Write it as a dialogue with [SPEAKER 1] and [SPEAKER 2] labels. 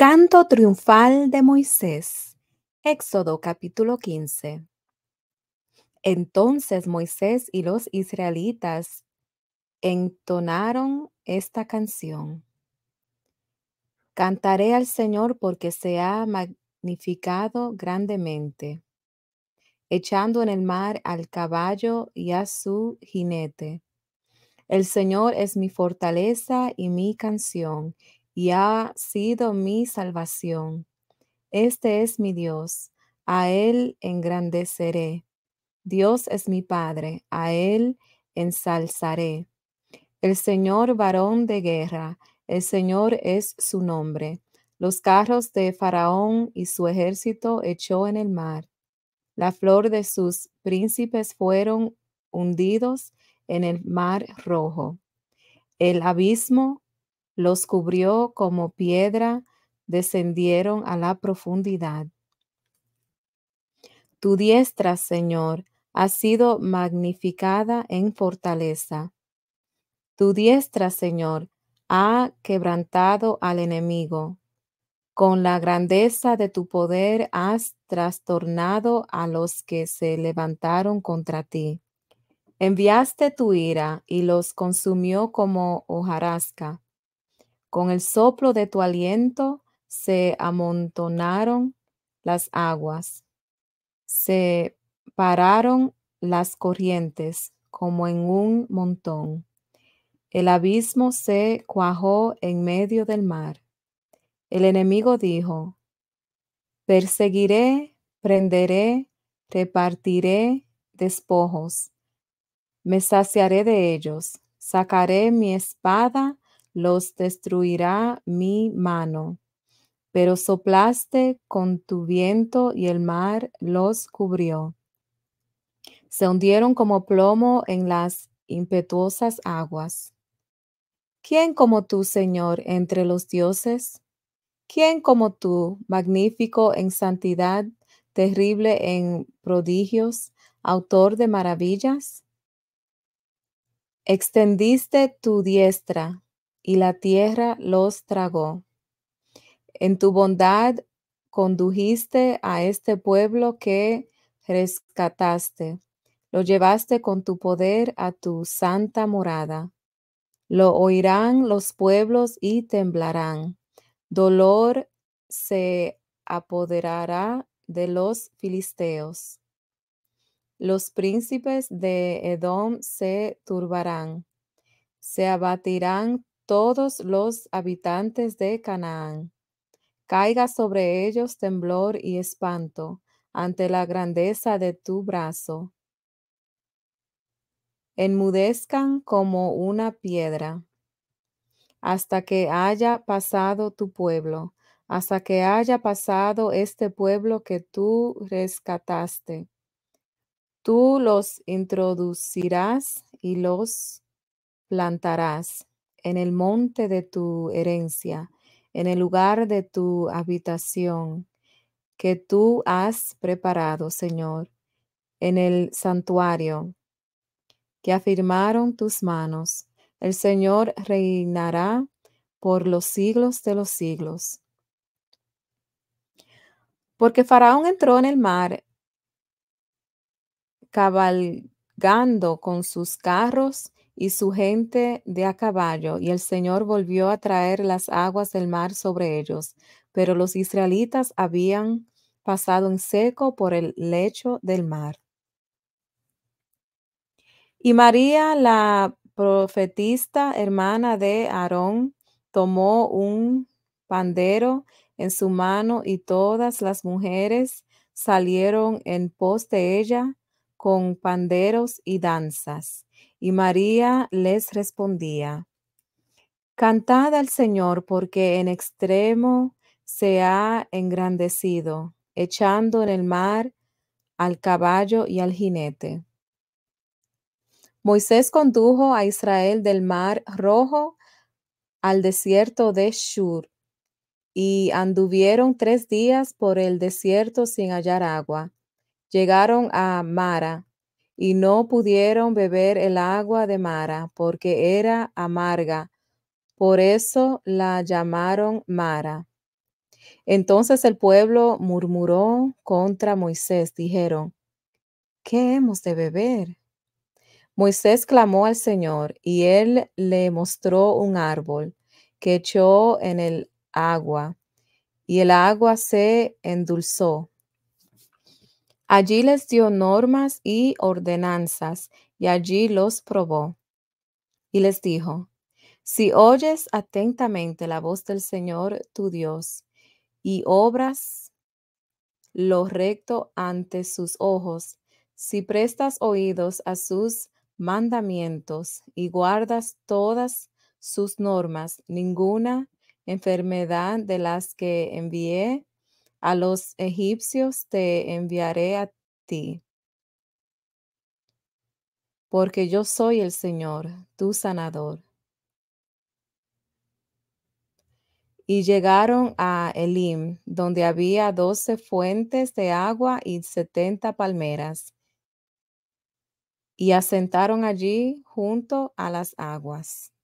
[SPEAKER 1] Canto triunfal de Moisés. Éxodo capítulo 15. Entonces Moisés y los israelitas entonaron esta canción. Cantaré al Señor porque se ha magnificado grandemente, echando en el mar al caballo y a su jinete. El Señor es mi fortaleza y mi canción y ha sido mi salvación. Este es mi Dios, a Él engrandeceré. Dios es mi Padre, a Él ensalzaré. El Señor varón de guerra, el Señor es su nombre. Los carros de Faraón y su ejército echó en el mar. La flor de sus príncipes fueron hundidos en el mar rojo. El abismo los cubrió como piedra, descendieron a la profundidad. Tu diestra, Señor, ha sido magnificada en fortaleza. Tu diestra, Señor, ha quebrantado al enemigo. Con la grandeza de tu poder has trastornado a los que se levantaron contra ti. Enviaste tu ira y los consumió como hojarasca. Con el soplo de tu aliento se amontonaron las aguas, se pararon las corrientes como en un montón. El abismo se cuajó en medio del mar. El enemigo dijo, perseguiré, prenderé, repartiré despojos, me saciaré de ellos, sacaré mi espada los destruirá mi mano. Pero soplaste con tu viento y el mar los cubrió. Se hundieron como plomo en las impetuosas aguas. ¿Quién como tú, Señor, entre los dioses? ¿Quién como tú, magnífico en santidad, terrible en prodigios, autor de maravillas? Extendiste tu diestra y la tierra los tragó. En tu bondad condujiste a este pueblo que rescataste. Lo llevaste con tu poder a tu santa morada. Lo oirán los pueblos y temblarán. Dolor se apoderará de los filisteos. Los príncipes de Edom se turbarán. Se abatirán todos los habitantes de Canaán. Caiga sobre ellos temblor y espanto ante la grandeza de tu brazo. Enmudezcan como una piedra hasta que haya pasado tu pueblo, hasta que haya pasado este pueblo que tú rescataste. Tú los introducirás y los plantarás en el monte de tu herencia, en el lugar de tu habitación que tú has preparado, Señor, en el santuario que afirmaron tus manos. El Señor reinará por los siglos de los siglos. Porque Faraón entró en el mar cabalgando con sus carros y su gente de a caballo, y el Señor volvió a traer las aguas del mar sobre ellos. Pero los israelitas habían pasado en seco por el lecho del mar. Y María, la profetista, hermana de Aarón, tomó un pandero en su mano y todas las mujeres salieron en pos de ella con panderos y danzas. Y María les respondía, Cantad al Señor porque en extremo se ha engrandecido, echando en el mar al caballo y al jinete. Moisés condujo a Israel del mar rojo al desierto de Shur, y anduvieron tres días por el desierto sin hallar agua, llegaron a Mara y no pudieron beber el agua de Mara porque era amarga. Por eso la llamaron Mara. Entonces el pueblo murmuró contra Moisés. Dijeron, ¿qué hemos de beber? Moisés clamó al Señor y él le mostró un árbol que echó en el agua y el agua se endulzó. Allí les dio normas y ordenanzas, y allí los probó. Y les dijo, si oyes atentamente la voz del Señor tu Dios, y obras lo recto ante sus ojos, si prestas oídos a sus mandamientos y guardas todas sus normas, ninguna enfermedad de las que envié a los egipcios te enviaré a ti. Porque yo soy el Señor, tu sanador. Y llegaron a Elim, donde había doce fuentes de agua y setenta palmeras, y asentaron allí junto a las aguas.